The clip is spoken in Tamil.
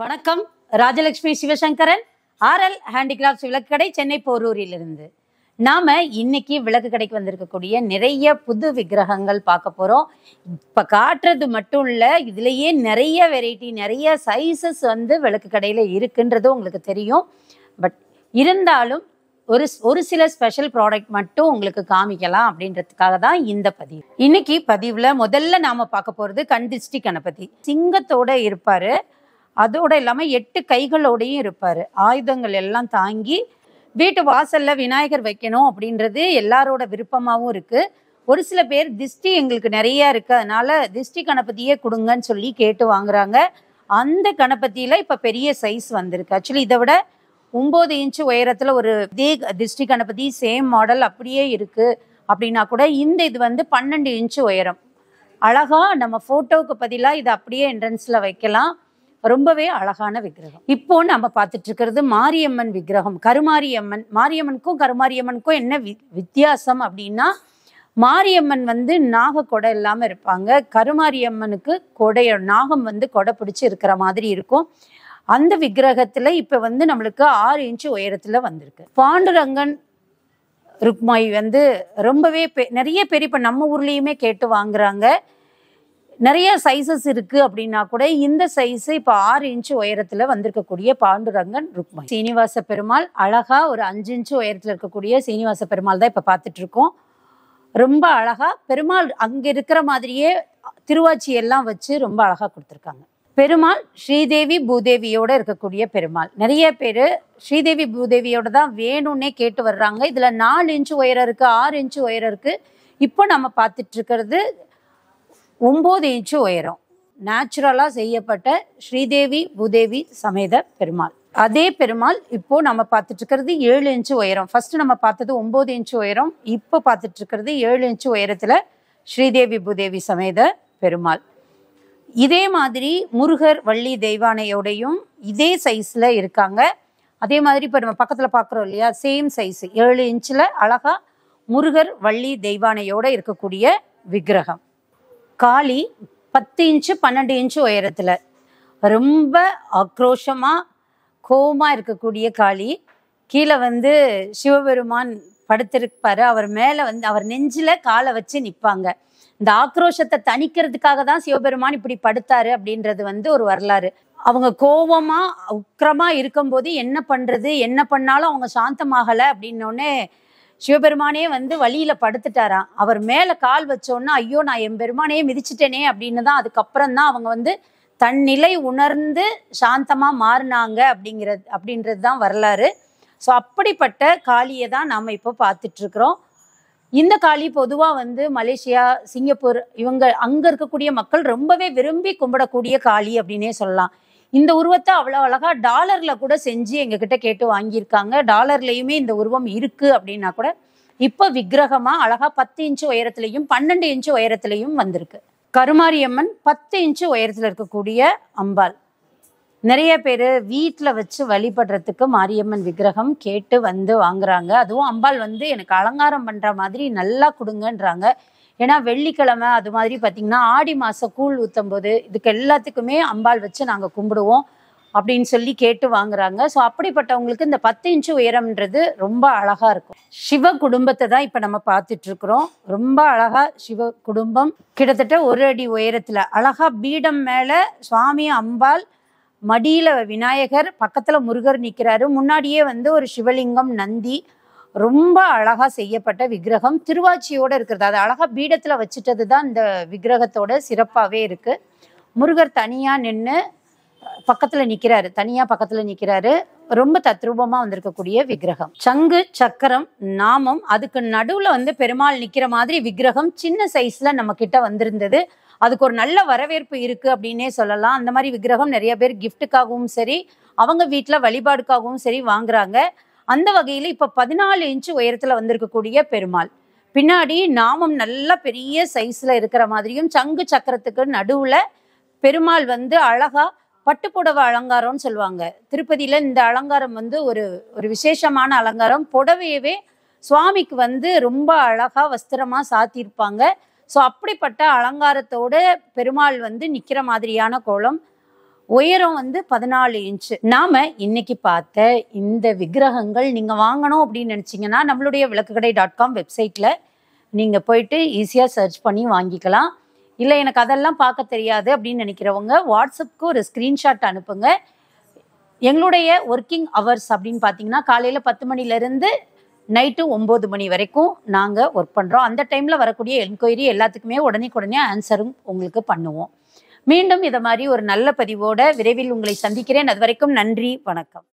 வணக்கம் ராஜலட்சுமி சிவசங்கரன் ஆர்எல் ஹேண்டிகிராஃப்ட்ஸ் விளக்கு கடை சென்னை போரூரிலிருந்து நாம் இன்னைக்கு விளக்கு கடைக்கு வந்திருக்கக்கூடிய நிறைய புது விக்கிரகங்கள் பார்க்க போகிறோம் இப்போ காட்டுறது மட்டும் இல்லை இதுலேயே நிறைய வெரைட்டி நிறைய சைஸஸ் வந்து விளக்கு கடையில் இருக்குன்றது உங்களுக்கு தெரியும் பட் இருந்தாலும் ஒரு ஒரு சில ஸ்பெஷல் ப்ராடக்ட் மட்டும் உங்களுக்கு காமிக்கலாம் அப்படின்றதுக்காக தான் இந்த பதிவு இன்னைக்கு பதிவில் முதல்ல நாம் பார்க்க போகிறது கண்டிஷ்டி கணபதி சிங்கத்தோட இருப்பார் அதோட இல்லாமல் எட்டு கைகளோடையும் இருப்பார் ஆயுதங்கள் எல்லாம் தாங்கி வீட்டு வாசலில் விநாயகர் வைக்கணும் அப்படின்றது எல்லாரோட விருப்பமாகவும் இருக்குது ஒரு சில பேர் திஷ்டி எங்களுக்கு நிறையா இருக்குது அதனால் திஷ்டி கணபதியே கொடுங்கன்னு சொல்லி கேட்டு வாங்குறாங்க அந்த கணபதியில் இப்போ பெரிய சைஸ் வந்திருக்கு ஆக்சுவலி இதை விட ஒம்பது இன்ச்சு உயரத்தில் ஒரு தே திஷ்டி கணபதி சேம் மாடல் அப்படியே இருக்குது அப்படின்னா கூட இந்த இது வந்து பன்னெண்டு இன்ச்சு உயரம் அழகாக நம்ம ஃபோட்டோவுக்கு பதிலாக இதை அப்படியே என்ட்ரன்ஸில் வைக்கலாம் ரொம்பவே அழகான விக்கிரகம் இப்போ நம்ம பார்த்துட்டு இருக்கிறது மாரியம்மன் விக்கிரகம் கருமாரியம்மன் மாரியம்மனுக்கும் கருமாரியம்மனுக்கும் என்ன வி வித்தியாசம் அப்படின்னா மாரியம்மன் வந்து நாக கொடை இல்லாமல் இருப்பாங்க கருமாரியம்மனுக்கு கொடைய நாகம் வந்து கொடை பிடிச்சி இருக்கிற மாதிரி இருக்கும் அந்த விக்கிரகத்தில் இப்போ வந்து நம்மளுக்கு ஆறு இன்ச்சு உயரத்தில் வந்திருக்கு பாண்டுரங்கன் ருக்மாய் வந்து ரொம்பவே பெ நிறைய பேர் இப்போ நம்ம ஊர்லேயுமே கேட்டு வாங்குறாங்க நிறைய சைஸஸ் இருக்குது அப்படின்னா கூட இந்த சைஸு இப்போ ஆறு இன்ச்சு உயரத்தில் வந்திருக்கக்கூடிய பாண்டுரங்கன் ருக்மணி சீனிவாச பெருமாள் அழகாக ஒரு அஞ்சு இன்ச்சு உயரத்தில் இருக்கக்கூடிய சீனிவாச பெருமாள் தான் இப்போ பார்த்துட்ருக்கோம் ரொம்ப அழகாக பெருமாள் அங்கே இருக்கிற மாதிரியே திருவாச்சி எல்லாம் வச்சு ரொம்ப அழகாக கொடுத்துருக்காங்க பெருமாள் ஸ்ரீதேவி பூதேவியோட இருக்கக்கூடிய பெருமாள் நிறைய பேர் ஸ்ரீதேவி பூதேவியோட தான் வேணும்னே கேட்டு வர்றாங்க இதில் நாலு இன்ச்சு உயரம் இருக்குது ஆறு இன்ச்சு உயரம் இருக்குது இப்போ நம்ம இருக்கிறது ஒம்பது இன்ச்சு உயரம் நேச்சுரலாக செய்யப்பட்ட ஸ்ரீதேவி பூதேவி சமேத பெருமாள் அதே பெருமாள் இப்போ நம்ம பார்த்துட்டு இருக்கிறது ஏழு இன்ச்சு உயரம் ஃபர்ஸ்ட் நம்ம பார்த்தது ஒம்பது இன்ச்சு உயரம் இப்போ பார்த்துட்டு இருக்கிறது ஏழு இன்ச்சு உயரத்தில் ஸ்ரீதேவி பூதேவி சமேத பெருமாள் இதே மாதிரி முருகர் வள்ளி தெய்வானையோடையும் இதே சைஸில் இருக்காங்க அதே மாதிரி இப்போ நம்ம பக்கத்தில் பார்க்குறோம் இல்லையா சேம் சைஸ் ஏழு இன்ச்சில் அழகாக முருகர் வள்ளி தெய்வானையோடு இருக்கக்கூடிய விக்கிரகம் காளி பத்து இன்ச்சு பன்னெண்டு இன்ச்சு உயரத்தில் ரொம்ப ஆக்ரோஷமாக கோபமாக இருக்கக்கூடிய காளி கீழே வந்து சிவபெருமான் படுத்திருப்பார் அவர் மேலே வந்து அவர் நெஞ்சில் காலை வச்சு நிற்பாங்க இந்த ஆக்ரோஷத்தை தணிக்கிறதுக்காக தான் சிவபெருமான் இப்படி படுத்தாரு அப்படின்றது வந்து ஒரு வரலாறு அவங்க கோபமாக உக்கிரமா இருக்கும்போது என்ன பண்ணுறது என்ன பண்ணாலும் அவங்க சாந்தமாகலை அப்படின்னோடனே சிவபெருமானே வந்து வழியில படுத்துட்டாராம் அவர் மேல கால் வச்சோன்னா ஐயோ நான் என் பெருமானையே மிதிச்சிட்டேனே அப்படின்னு தான் அதுக்கப்புறம் தான் அவங்க வந்து தன் நிலை உணர்ந்து சாந்தமா மாறினாங்க அப்படிங்கிறது அப்படின்றது தான் வரலாறு ஸோ அப்படிப்பட்ட காளியை தான் நாம் இப்போ பார்த்துட்டு இருக்கிறோம் இந்த காளி பொதுவாக வந்து மலேசியா சிங்கப்பூர் இவங்க அங்கே இருக்கக்கூடிய மக்கள் ரொம்பவே விரும்பி கும்பிடக்கூடிய காளி அப்படின்னே சொல்லலாம் இந்த உருவத்தை அவ்வளோ அழகாக டாலரில் கூட செஞ்சு எங்ககிட்ட கேட்டு வாங்கியிருக்காங்க டாலர்லேயுமே இந்த உருவம் இருக்குது அப்படின்னா கூட இப்போ விக்கிரகமாக அழகா பத்து இன்ச்சு உயரத்துலையும் பன்னெண்டு இன்ச்சு உயரத்துலையும் வந்திருக்கு கருமாரியம்மன் பத்து இன்ச்சு உயரத்தில் இருக்கக்கூடிய அம்பாள் நிறைய பேர் வீட்டில் வச்சு வழிபடுறதுக்கு மாரியம்மன் விக்கிரகம் கேட்டு வந்து வாங்குறாங்க அதுவும் அம்பாள் வந்து எனக்கு அலங்காரம் பண்ணுற மாதிரி நல்லா கொடுங்கன்றாங்க ஏன்னா வெள்ளிக்கிழமை அது மாதிரி பார்த்தீங்கன்னா ஆடி மாதம் கூழ் ஊற்றும் போது இதுக்கு எல்லாத்துக்குமே அம்பாள் வச்சு நாங்கள் கும்பிடுவோம் அப்படின்னு சொல்லி கேட்டு வாங்குறாங்க ஸோ அப்படிப்பட்டவங்களுக்கு இந்த பத்து இன்ச்சு உயரம்ன்றது ரொம்ப அழகாக இருக்கும் சிவ குடும்பத்தை தான் இப்போ நம்ம பார்த்துட்டு இருக்கிறோம் ரொம்ப அழகாக சிவ குடும்பம் கிட்டத்தட்ட ஒரு அடி உயரத்தில் அழகாக பீடம் மேலே சுவாமி அம்பாள் மடியில் விநாயகர் பக்கத்தில் முருகர் நிற்கிறாரு முன்னாடியே வந்து ஒரு சிவலிங்கம் நந்தி ரொம்ப அழகா செய்யப்பட்ட விக்கிரகம் திருவாச்சியோட இருக்கிறது அது அழகா பீடத்துல வச்சுட்டது தான் இந்த விக்கிரகத்தோட சிறப்பாகவே இருக்கு முருகர் தனியா நின்று பக்கத்துல நிக்கிறாரு தனியா பக்கத்துல நிக்கிறாரு ரொம்ப தத்ரூபமா வந்திருக்கக்கூடிய விக்கிரகம் சங்கு சக்கரம் நாமம் அதுக்கு நடுவுல வந்து பெருமாள் நிக்கிற மாதிரி விக்கிரகம் சின்ன சைஸ்ல நம்ம கிட்ட வந்திருந்தது அதுக்கு ஒரு நல்ல வரவேற்பு இருக்கு அப்படின்னே சொல்லலாம் அந்த மாதிரி விக்கிரகம் நிறைய பேர் கிஃப்ட்டுக்காகவும் சரி அவங்க வீட்டில் வழிபாடுக்காகவும் சரி வாங்குறாங்க அந்த வகையில் இப்போ பதினாலு இன்ச்சு உயரத்தில் வந்திருக்கக்கூடிய பெருமாள் பின்னாடி நாமம் நல்ல பெரிய சைஸில் இருக்கிற மாதிரியும் சங்கு சக்கரத்துக்கு நடுவில் பெருமாள் வந்து அழகா பட்டு புடவை அலங்காரம்னு சொல்லுவாங்க திருப்பதியில் இந்த அலங்காரம் வந்து ஒரு ஒரு விசேஷமான அலங்காரம் புடவையவே சுவாமிக்கு வந்து ரொம்ப அழகாக வஸ்திரமாக சாத்தியிருப்பாங்க ஸோ அப்படிப்பட்ட அலங்காரத்தோட பெருமாள் வந்து நிற்கிற மாதிரியான கோலம் உயரம் வந்து பதினாலு இன்ச்சு நாம இன்னைக்கு பார்த்த இந்த விக்கிரகங்கள் நீங்க வாங்கணும் அப்படின்னு நினைச்சிங்கன்னா நம்மளுடைய கடை டாட் காம் வெப்சைட்ல நீங்க போயிட்டு ஈஸியா சர்ச் பண்ணி வாங்கிக்கலாம் இல்லை எனக்கு அதெல்லாம் பார்க்க தெரியாது அப்படின்னு நினைக்கிறவங்க வாட்ஸ்அப்புக்கு ஒரு ஸ்க்ரீன்ஷாட் அனுப்புங்க எங்களுடைய ஒர்க்கிங் ஹவர்ஸ் அப்படின்னு பார்த்தீங்கன்னா காலையில் பத்து மணிலேருந்து நைட்டு ஒம்பது மணி வரைக்கும் நாங்கள் ஒர்க் பண்ணுறோம் அந்த டைமில் வரக்கூடிய என்கொயரி எல்லாத்துக்குமே உடனே உடனே ஆன்சரும் உங்களுக்கு பண்ணுவோம் மீண்டும் இதை மாதிரி ஒரு நல்ல பதிவோட விரைவில் உங்களை சந்திக்கிறேன் அது வரைக்கும் நன்றி வணக்கம்